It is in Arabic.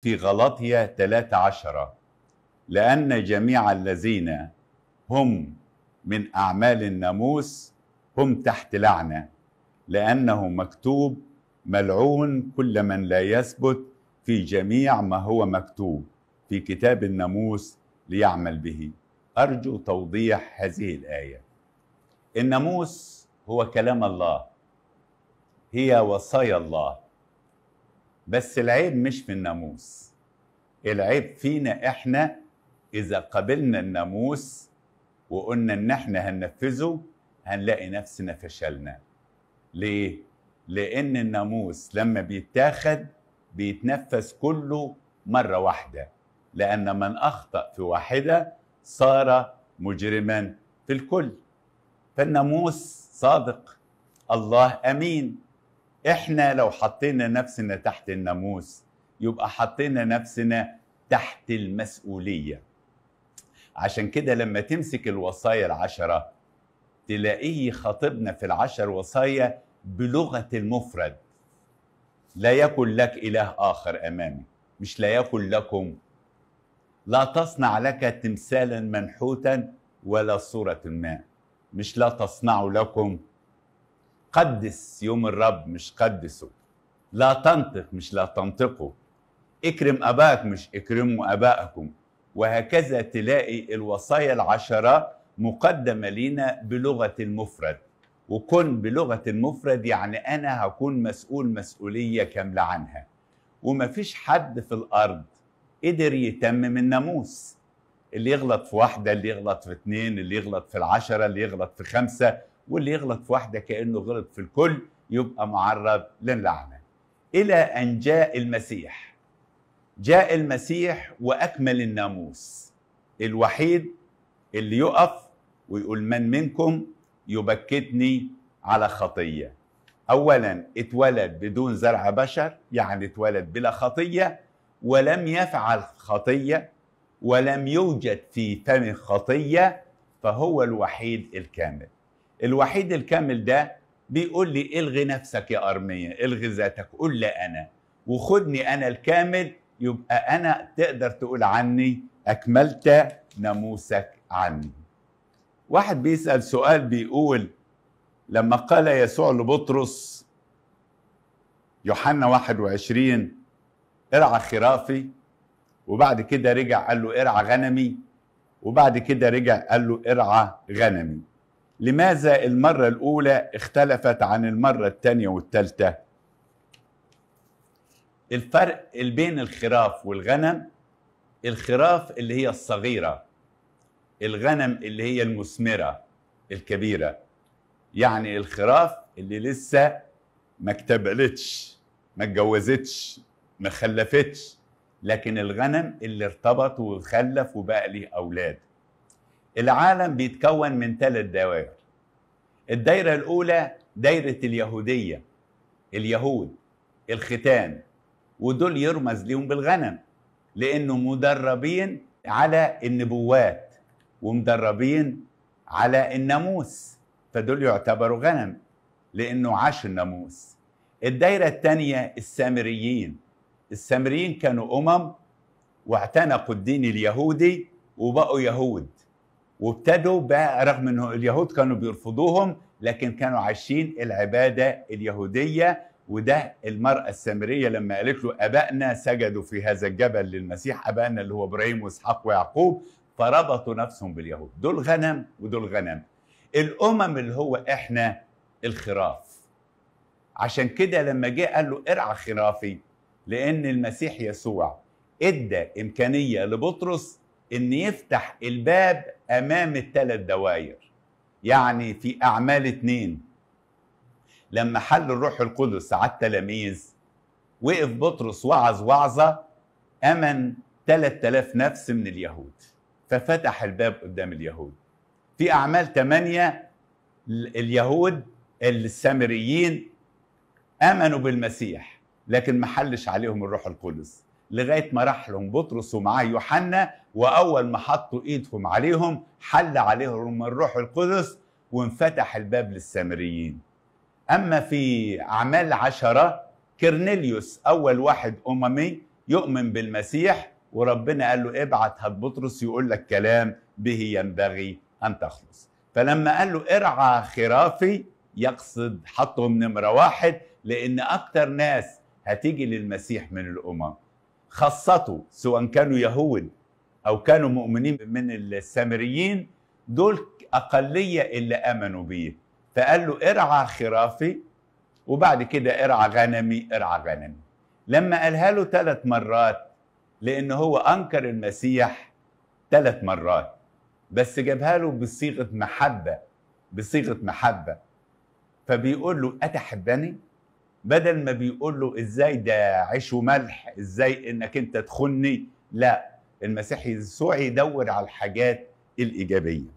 في غلطية 13 لأن جميع الذين هم من أعمال الناموس هم تحت لعنة لأنه مكتوب ملعون كل من لا يثبت في جميع ما هو مكتوب في كتاب الناموس ليعمل به أرجو توضيح هذه الآية الناموس هو كلام الله هي وصايا الله بس العيب مش في الناموس العيب فينا احنا اذا قبلنا الناموس وقلنا ان احنا هننفذه هنلاقي نفسنا فشلنا ليه لان الناموس لما بيتاخد بيتنفذ كله مره واحده لان من اخطا في واحده صار مجرما في الكل فالناموس صادق الله امين احنا لو حطينا نفسنا تحت الناموس يبقى حطينا نفسنا تحت المسؤوليه عشان كده لما تمسك الوصايا العشره تلاقيه خاطبنا في العشر وصايا بلغه المفرد لا يكن لك اله اخر امامي مش لا يكن لكم لا تصنع لك تمثالا منحوتا ولا صوره ما مش لا تصنع لكم قدس يوم الرب مش قدسه لا تنطق مش لا تنطقوا اكرم اباك مش اكرموا ابائكم وهكذا تلاقي الوصايا العشرة مقدمة لينا بلغة المفرد وكن بلغة المفرد يعني أنا هكون مسؤول مسؤولية كاملة عنها وما فيش حد في الأرض قدر يتمم الناموس اللي يغلط في واحدة اللي يغلط في اتنين اللي يغلط في العشرة اللي يغلط في خمسة واللي يغلط في واحدة كأنه غلط في الكل يبقى معرض للعنة إلى أن جاء المسيح جاء المسيح وأكمل الناموس الوحيد اللي يقف ويقول من منكم يبكتني على خطية أولا اتولد بدون زرع بشر يعني اتولد بلا خطية ولم يفعل خطية ولم يوجد في فم خطية فهو الوحيد الكامل الوحيد الكامل ده بيقول لي الغي نفسك يا أرمية الغي ذاتك قول لا أنا وخدني أنا الكامل يبقى أنا تقدر تقول عني أكملت ناموسك عني واحد بيسأل سؤال بيقول لما قال يسوع لبطرس يوحنا 21 ارعى خرافي وبعد كده رجع قال له ارعى غنمي وبعد كده رجع قال له ارعى غنمي لماذا المرة الأولى اختلفت عن المرة الثانية والثالثة؟ الفرق بين الخراف والغنم الخراف اللي هي الصغيرة الغنم اللي هي المثمرة الكبيرة يعني الخراف اللي لسه ما اكتبلتش ما اتجوزتش ما خلفتش لكن الغنم اللي ارتبط وخلف وبقى ليه أولاد العالم بيتكون من ثلاث دوائر الدايرة الأولى دايرة اليهودية اليهود الختان ودول يرمز ليهم بالغنم لأنه مدربين على النبوات ومدربين على الناموس فدول يعتبروا غنم لأنه عاش الناموس الدايرة الثانية السامريين السامريين كانوا أمم واعتنقوا الدين اليهودي وبقوا يهود وابتدوا بقى رغم انه اليهود كانوا بيرفضوهم لكن كانوا عايشين العباده اليهوديه وده المراه السامريه لما قالت له ابائنا سجدوا في هذا الجبل للمسيح ابائنا اللي هو ابراهيم واسحاق ويعقوب فربطوا نفسهم باليهود دول غنم ودول غنم الامم اللي هو احنا الخراف عشان كده لما جه قال له ارعى خرافي لان المسيح يسوع ادى امكانيه لبطرس ان يفتح الباب امام الثلاث دوائر يعني في اعمال اتنين لما حل الروح القدس على التلاميذ وقف بطرس وعظ وعظه امن 3000 نفس من اليهود ففتح الباب قدام اليهود في اعمال تمانية اليهود السامريين امنوا بالمسيح لكن ما حلش عليهم الروح القدس لغايه ما راح لهم بطرس ومعاه يوحنا واول ما حطوا ايدهم عليهم حل عليهم الروح القدس وانفتح الباب للسامريين اما في اعمال عشره كرنيليوس اول واحد اممي يؤمن بالمسيح وربنا قال له ابعت هات بطرس يقول لك كلام به ينبغي ان تخلص فلما قال له ارعى خرافي يقصد حطهم نمره واحد لان اكتر ناس هتيجي للمسيح من الامم خاصته سواء كانوا يهود أو كانوا مؤمنين من السامريين دول أقلية اللي أمنوا بيه فقال له ارعى خرافي وبعد كده ارعى غنمي ارعى غنمي لما قالها له ثلاث مرات لأن هو أنكر المسيح ثلاث مرات بس جابها له بصيغة محبة بصيغة محبة فبيقول له أتحبني؟ بدل ما بيقول له ازاي ده عيش وملح ازاي انك انت تخني لا المسيح يسوع يدور على الحاجات الايجابيه